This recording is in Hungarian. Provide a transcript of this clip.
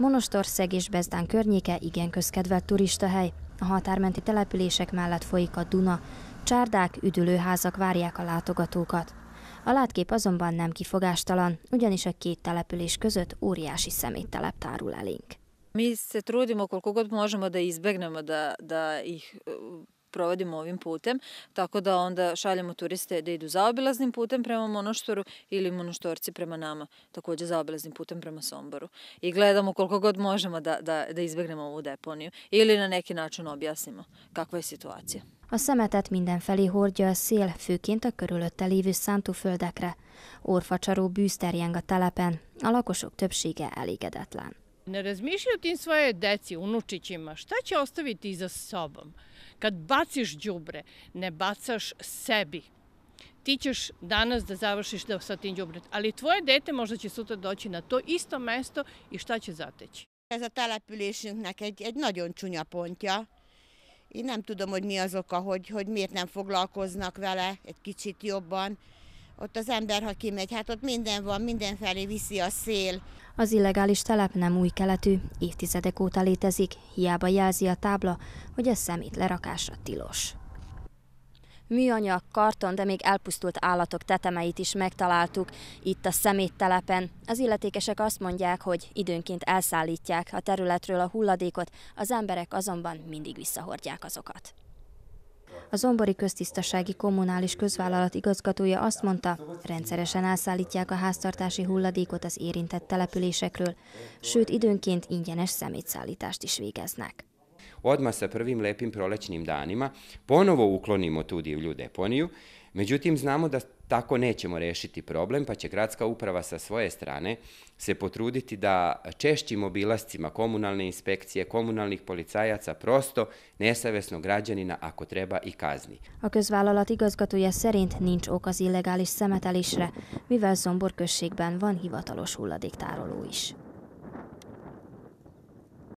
Monostorszeg és Bezdán környéke igen közkedvelt turistahely. A határmenti települések mellett folyik a Duna, csárdák, üdülőházak várják a látogatókat. A látkép azonban nem kifogástalan, ugyanis a két település között óriási szeméttelep tárul elénk. Mi se trudimo koliko god možemo da izbegnemo da, da ih provodimo ovim putem, tako da onda šaljemo turiste da idu zaobilaznim putem prema Monoštoru ili Monoštorci prema nama, takođe zaobilaznim putem prema Somboru. I gledamo koliko god možemo da, da, da izbegnemo ovu deponiju ili na neki način objasnimo kakva je situacija. A szemetet mindenfelé hordja a szél, főként a körülötte lévő szántóföldekre. Orfacsaró bűz terjeng a telepen, a lakosok többsége elégedetlen ne razmišlja o tim svoje deci, unučićima, šta će ostaviti iza sobom. Kad baciš đubre, ne bacaš sebi. Ti ćeš danas da završiš da sa tim đubret, ali tvoje dete možda će sutra doći na to isto mesto i šta će zateći. Ez a településünknek egy, egy nagyon csúnya pontja. Én nem tudom, hogy mi az oka, hogy, hogy miért nem foglalkoznak vele egy kicsit jobban. Ott az ember, ha kimegy, hát ott minden van, mindenfelé viszi a szél. Az illegális telep nem új keletű, évtizedek óta létezik, hiába jelzi a tábla, hogy a szemét lerakásra tilos. Műanyag, karton, de még elpusztult állatok tetemeit is megtaláltuk itt a szeméttelepen. Az illetékesek azt mondják, hogy időnként elszállítják a területről a hulladékot, az emberek azonban mindig visszahordják azokat. A Zombori Köztisztasági Kommunális Közvállalat igazgatója azt mondta, rendszeresen elszállítják a háztartási hulladékot az érintett településekről, sőt időnként ingyenes szemétszállítást is végeznek. Odmah sa prvim lepim prolećnim danima ponovo uklonimo tu divlju deponiju Međutim, znamo da tako nećemo rešiti problem, pa će gradska uprava sa svoje strane se potruditi da češćim obilascima komunalne inspekcije, komunalnih policajaca prosto neszavesno građanina ako treba i kazni. A közvállalat igazgatója szerint nincs ok az illegális szemetelésre, mivel Zombor községben van hivatalos hulladéktároló is.